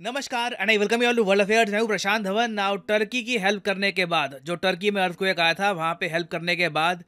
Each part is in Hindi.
नमस्कार and I welcome you all world affairs मैं प्रशांत धवन नाउ टर्की की हेल्प करने के बाद जो टर्की में एक आया था वहाँ पे हेल्प करने के बाद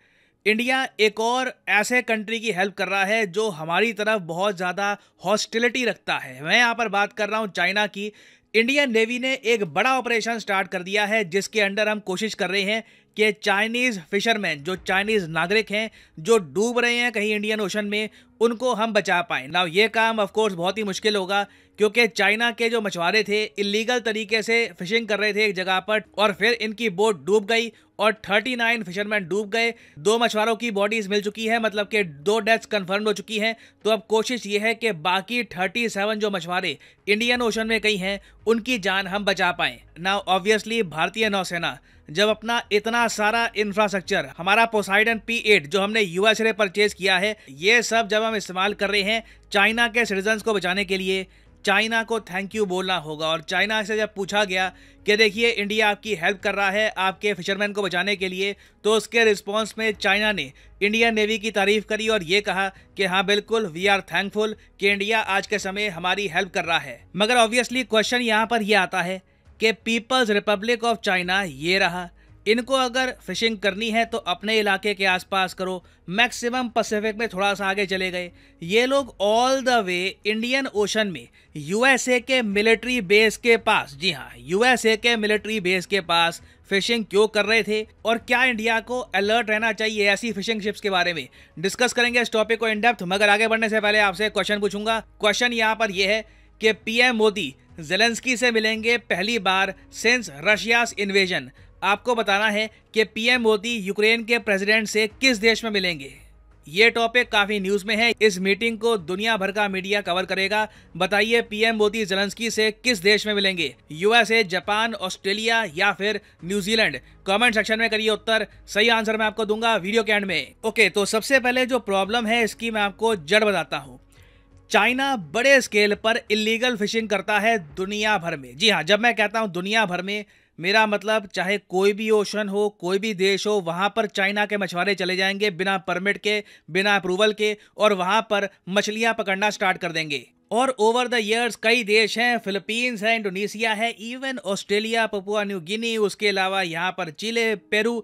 इंडिया एक और ऐसे कंट्री की हेल्प कर रहा है जो हमारी तरफ बहुत ज़्यादा हॉस्टिलिटी रखता है मैं यहाँ पर बात कर रहा हूँ चाइना की इंडियन नेवी ने एक बड़ा ऑपरेशन स्टार्ट कर दिया है जिसके अंडर हम कोशिश कर रहे हैं कि चाइनीज़ फिशरमैन जो चाइनीज़ नागरिक हैं जो डूब रहे हैं कहीं इंडियन ओशन में उनको हम बचा पाए ना ये काम ऑफकोर्स बहुत ही मुश्किल होगा क्योंकि चाइना के जो मछुआरे थे इलीगल तरीके से फिशिंग कर रहे थे एक जगह पर और फिर इनकी बोट डूब गई और 39 फिशरमैन डूब गए दो मछुआरों की बॉडीज मिल चुकी है मतलब कि दो डेथ्स कंफर्म हो चुकी हैं तो अब कोशिश ये है कि बाकी 37 जो मछुआरे इंडियन ओशन में कई हैं उनकी जान हम बचा पाएं ना ऑब्वियसली भारतीय नौसेना जब अपना इतना सारा इंफ्रास्ट्रक्चर हमारा पोसाइडन पी एट जो हमने यूएस श्रेय परचेज किया है ये सब जब हम इस्तेमाल कर रहे हैं चाइना के सिटीजन को बचाने के लिए चाइना को थैंक यू बोलना होगा और चाइना से जब पूछा गया कि देखिए इंडिया आपकी हेल्प कर रहा है आपके फिशरमैन को बचाने के लिए तो उसके रिस्पांस में चाइना ने इंडियन नेवी की तारीफ करी और ये कहा कि हाँ बिल्कुल वी आर थैंकफुल कि इंडिया आज के समय हमारी हेल्प कर रहा है मगर ऑब्वियसली क्वेश्चन यहाँ पर ही आता है कि पीपल्स रिपब्लिक ऑफ चाइना ये रहा इनको अगर फिशिंग करनी है तो अपने इलाके के आसपास करो मैक्सिमम पैसिफिक में थोड़ा सा आगे चले गए ये लोग all the way Indian Ocean में यूएसए के मिलिट्री बेस के पास जी हाँ यूएसए के मिलिट्री बेस के पास फिशिंग क्यों कर रहे थे और क्या इंडिया को अलर्ट रहना चाहिए ऐसी फिशिंग शिप्स के बारे में डिस्कस करेंगे इस टॉपिक को इनडेप्थ मगर आगे बढ़ने से पहले आपसे क्वेश्चन पूछूंगा क्वेश्चन यहाँ पर यह है कि पीएम मोदी जेलेंस्की से मिलेंगे पहली बार सिंस रशियास इन्वेजन आपको बताना है कि पीएम मोदी यूक्रेन के प्रेसिडेंट से किस देश में मिलेंगे ये टॉपिक काफी न्यूज में है इस मीटिंग को दुनिया भर का मीडिया कवर करेगा बताइए पीएम मोदी जेलेंस्की से किस देश में मिलेंगे यूएसए जापान ऑस्ट्रेलिया या फिर न्यूजीलैंड कमेंट सेक्शन में करिए उत्तर सही आंसर मैं आपको दूंगा वीडियो के एंड में ओके तो सबसे पहले जो प्रॉब्लम है इसकी मैं आपको जड़ बताता हूँ चाइना बड़े स्केल पर इलीगल फिशिंग करता है दुनिया भर में जी हाँ जब मैं कहता हूँ दुनिया भर में मेरा मतलब चाहे कोई भी ओशन हो कोई भी देश हो वहाँ पर चाइना के मछुआरे चले जाएंगे बिना परमिट के बिना अप्रूवल के और वहाँ पर मछलियाँ पकड़ना स्टार्ट कर देंगे और ओवर द ईयर्स कई देश हैं फिलीपींस है इंडोनेशिया है even Australia Papua New Guinea उसके अलावा यहाँ पर चिले पेरू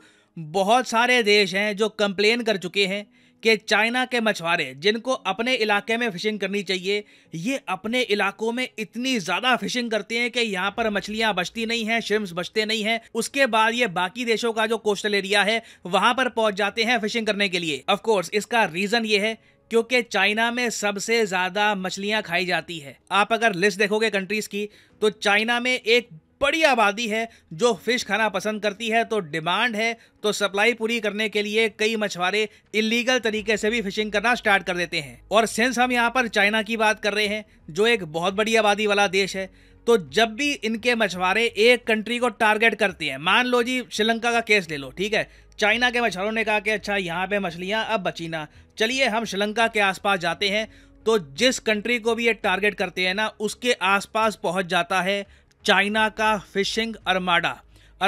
बहुत सारे देश हैं जो कंप्लेन कर चुके हैं कि चाइना के मछुआरे जिनको अपने इलाके में फिशिंग करनी चाहिए ये अपने इलाकों में इतनी ज़्यादा फिशिंग करते हैं कि यहाँ पर मछलियां बचती नहीं है श्रिम्स बचते नहीं है उसके बाद ये बाकी देशों का जो कोस्टल एरिया है वहां पर पहुंच जाते हैं फिशिंग करने के लिए ऑफकोर्स इसका रीज़न ये है क्योंकि चाइना में सबसे ज़्यादा मछलियां खाई जाती है आप अगर लिस्ट देखोगे कंट्रीज़ की तो चाइना में एक बड़ी आबादी है जो फिश खाना पसंद करती है तो डिमांड है तो सप्लाई पूरी करने के लिए कई मछुआरे इलीगल तरीके से भी फिशिंग करना स्टार्ट कर देते हैं और सेंस हम यहाँ पर चाइना की बात कर रहे हैं जो एक बहुत बड़ी आबादी वाला देश है तो जब भी इनके मछुआरे एक कंट्री को टारगेट करते हैं मान लो जी श्रीलंका का केस ले लो ठीक है चाइना के मछुआरों ने कहा कि अच्छा यहाँ पे मछलियाँ अब बची ना चलिए हम श्रीलंका के आसपास जाते हैं तो जिस कंट्री को भी ये टारगेट करते हैं ना उसके आसपास पहुंच जाता है चाइना का फिशिंग अरमाडा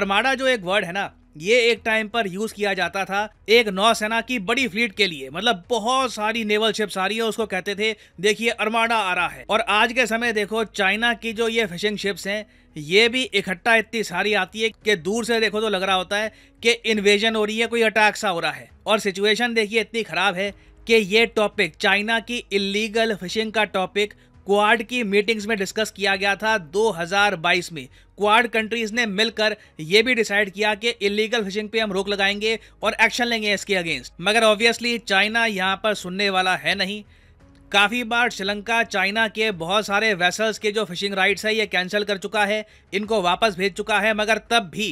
अरमाडा जो एक वर्ड है ना ये एक टाइम पर यूज किया जाता था एक नौसेना की बड़ी फ्लीट के लिए मतलब बहुत सारी नेवल शिप्स आ रही है उसको कहते थे देखिए अरमाडा आ रहा है और आज के समय देखो चाइना की जो ये फिशिंग शिप्स हैं ये भी इकट्ठा इतनी सारी आती है कि दूर से देखो तो लग रहा होता है कि इन्वेजन हो रही है कोई अटैक सा हो रहा है और सिचुएशन देखिए इतनी खराब है कि ये टॉपिक चाइना की इलीगल फिशिंग का टॉपिक क्वाड की मीटिंग्स में डिस्कस किया गया था 2022 में क्वाड कंट्रीज ने मिलकर यह भी डिसाइड किया कि इलीगल फिशिंग पे हम रोक लगाएंगे और एक्शन लेंगे इसके अगेंस्ट मगर ऑब्वियसली चाइना यहाँ पर सुनने वाला है नहीं काफ़ी बार श्रीलंका चाइना के बहुत सारे वेसल्स के जो फिशिंग राइट्स है ये कैंसिल कर चुका है इनको वापस भेज चुका है मगर तब भी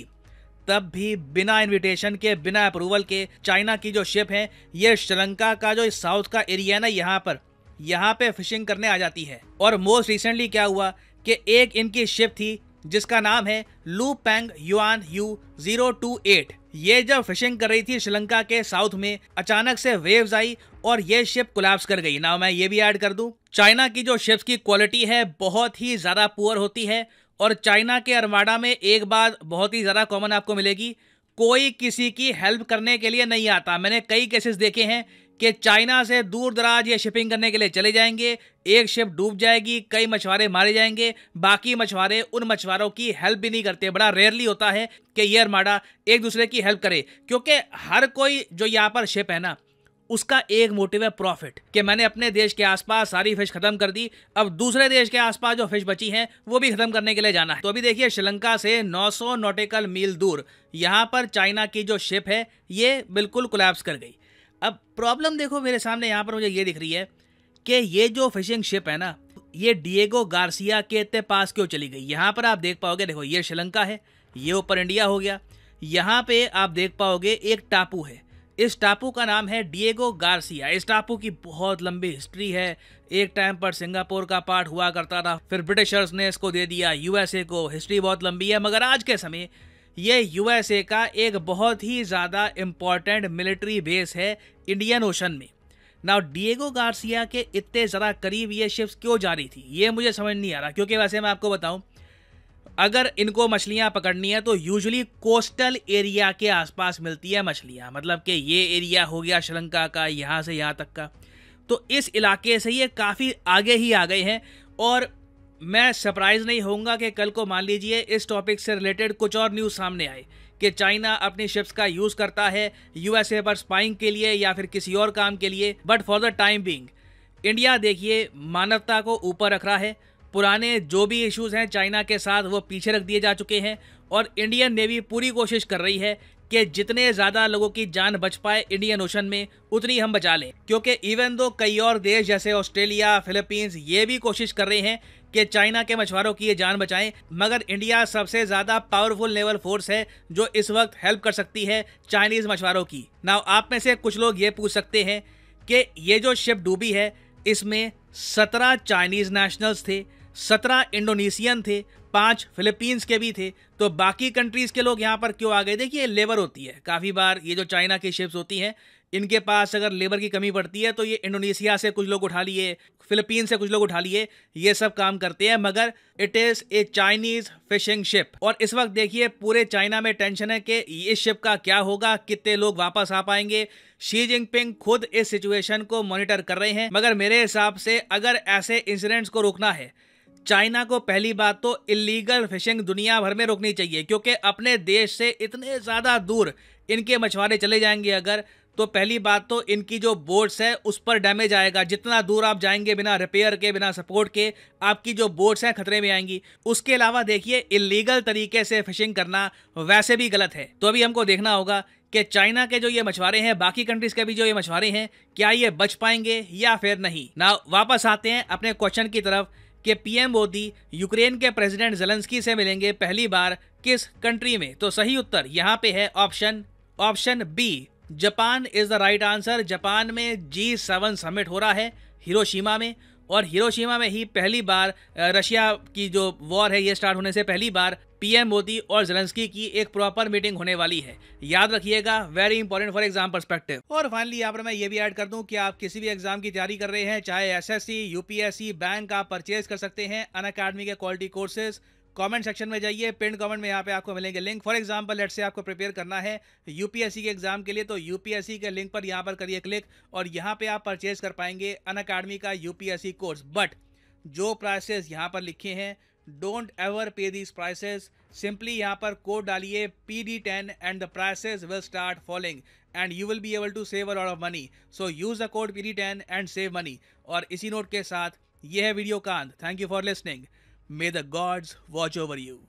तब भी बिना इनविटेशन के बिना अप्रूवल के चाइना की जो शिप है ये श्रीलंका का जो साउथ का एरिया है ना यहाँ पर यहाँ पे फिशिंग करने आ जाती है और मोस्ट रिसेंटली क्या हुआ कि एक इनकी शिप थी जिसका नाम है Lu Peng Yuan Yu zero two eight ये जब फिशिंग कर रही थी श्रीलंका के साउथ में अचानक से वेव्स आई और ये शिप कोलैप्स कर गई ना मैं ये भी ऐड कर दूं चाइना की जो शिप्स की क्वालिटी है बहुत ही ज़्यादा पुअर होती है और चाइना के अरमाडा में एक बात बहुत ही ज़्यादा कॉमन आपको मिलेगी कोई किसी की हेल्प करने के लिए नहीं आता मैंने कई केसेस देखे हैं कि चाइना से दूर दराज ये शिपिंग करने के लिए चले जाएंगे एक शिप डूब जाएगी कई मछुआरे मारे जाएंगे बाकी मछुआरे उन मछुआरों की हेल्प भी नहीं करते बड़ा रेयरली होता है कि ये अरमाडा एक दूसरे की हेल्प करे क्योंकि हर कोई जो यहाँ पर शिप है ना उसका एक मोटिव है प्रॉफिट कि मैंने अपने देश के आसपास सारी फिश खत्म कर दी अब दूसरे देश के आसपास जो फिश बची हैं वो भी खत्म करने के लिए जाना है तो अभी देखिए श्रीलंका से 900 नॉटिकल मील दूर यहाँ पर चाइना की जो शिप है ये बिल्कुल कोलैप्स कर गई अब प्रॉब्लम देखो मेरे सामने यहाँ पर मुझे ये दिख रही है कि ये जो फिशिंग शिप है ना ये डिएगो गार्सिया के इतने पास क्यों चली गई यहाँ पर आप देख पाओगे देखो ये श्रीलंका है ये ऊपर इंडिया हो गया यहाँ पे आप देख पाओगे एक टापू है इस टापू का नाम है डिएगो गार्सिया इस टापू की बहुत लंबी हिस्ट्री है एक टाइम पर सिंगापुर का पार्ट हुआ करता था फिर ब्रिटिशर्स ने इसको दे दिया यूएसए को हिस्ट्री बहुत लंबी है मगर आज के समय ये यूएसए का एक बहुत ही ज़्यादा इम्पॉर्टेंट मिलिट्री बेस है इंडियन ओशन में ना डिएगो गार्सिया के इतने ज़रा करीब ये शिप्स क्यों जा रही थी ये मुझे समझ नहीं आ रहा क्योंकि वैसे मैं आपको बताऊं अगर इनको मछलियां पकड़नी है तो यूजुअली कोस्टल एरिया के आसपास मिलती है मछलियां मतलब कि ये एरिया हो गया श्रीलंका का यहाँ से यहाँ तक का तो इस इलाके से ये काफ़ी आगे ही आ गए हैं और मैं सरप्राइज नहीं होऊंगा कि कल को मान लीजिए इस टॉपिक से रिलेटेड कुछ और न्यूज़ सामने आए कि चाइना अपनी शिप्स का यूज़ करता है यूएसए पर स्पाइंग के लिए या फिर किसी और काम के लिए but for the time being India देखिए मानवता को ऊपर रख रहा है पुराने जो भी इश्यूज हैं चाइना के साथ वो पीछे रख दिए जा चुके हैं और इंडियन नेवी पूरी कोशिश कर रही है कि जितने ज्यादा लोगों की जान बच पाए इंडियन ओशन में उतनी हम बचा लें क्योंकि इवन दो कई और देश जैसे ऑस्ट्रेलिया फिलीपींस ये भी कोशिश कर रहे हैं कि चाइना के मछुआरों की ये जान बचाएं मगर इंडिया सबसे ज्यादा पावरफुल नेवल फोर्स है जो इस वक्त हेल्प कर सकती है चाइनीज मछुआरों की नाउ आप में से कुछ लोग ये पूछ सकते हैं कि ये जो शिप डूबी है इसमें सत्रह चाइनीज नेशनल्स थे सत्रह इंडोनेशियन थे पांच फिलीपींस के भी थे तो बाकी कंट्रीज के लोग यहाँ पर क्यों आ गए देखिए लेबर होती है काफ़ी बार ये जो चाइना की शिप्स होती हैं इनके पास अगर लेबर की कमी पड़ती है तो ये इंडोनेशिया से कुछ लोग उठा लिए फिलीपींस से कुछ लोग उठा लिए ये सब काम करते हैं मगर it is a Chinese fishing ship और इस वक्त देखिए पूरे चाइना में टेंशन है कि इस शिप का क्या होगा कितने लोग वापस आ पाएंगे शी जिनपिंग खुद इस सिचुएशन को मॉनिटर कर रहे हैं मगर मेरे हिसाब से अगर ऐसे इंसिडेंट्स को रोकना है चाइना को पहली बात तो इलीगल फिशिंग दुनिया भर में रोकनी चाहिए क्योंकि अपने देश से इतने ज़्यादा दूर इनके मछुआरे चले जाएंगे अगर तो पहली बात तो इनकी जो बोट्स है उस पर डैमेज आएगा जितना दूर आप जाएंगे बिना रिपेयर के बिना सपोर्ट के आपकी जो बोट्स हैं खतरे में आएंगी उसके अलावा देखिए इलीगल तरीके से फिशिंग करना वैसे भी गलत है तो अभी हमको देखना होगा कि चाइना के जो ये मछुआरे हैं बाकी कंट्रीज के भी जो ये मछुआरे हैं क्या ये बच पाएंगे या फिर नहीं ना वापस आते हैं अपने क्वेश्चन की तरफ कि पीएम मोदी यूक्रेन के प्रेसिडेंट जेलेंस्की से मिलेंगे पहली बार किस कंट्री में तो सही उत्तर यहाँ पे है option option B Japan is the right answer Japan में जी सेवन समिट हो रहा है हिरोशिमा में और हिरोशिमा में ही पहली बार रशिया की जो वॉर है ये स्टार्ट होने से पहली बार पीएम मोदी और जेलेंस्की की एक प्रॉपर मीटिंग होने वाली है याद रखिएगा very important for exam perspective और फाइनली यहाँ पर मैं ये भी ऐड कर दूं कि आप किसी भी एग्जाम की तैयारी कर रहे हैं चाहे एसएससी यूपीएससी बैंक आप परचेज कर सकते हैं अन के क्वालिटी कोर्सेज कमेंट सेक्शन में जाइए पिन कमेंट में यहाँ पे आपको मिलेंगे लिंक फॉर एग्जांपल लेट से आपको प्रिपेयर करना है यूपीएससी के एग्जाम के लिए तो यूपीएससी के लिंक पर यहाँ पर करिए क्लिक और यहाँ पे आप परचेज कर पाएंगे अन अकाडमी का यूपीएससी कोर्स बट जो प्राइसेस यहाँ पर लिखे हैं don't ever pay these prices simply यहाँ पर कोड डालिए P D ten and the prices will start following and you will be able to save lot of money so use the code P D ten and save money और इसी नोट के साथ यह है वीडियो कांत thank you for listening May the gods watch over you.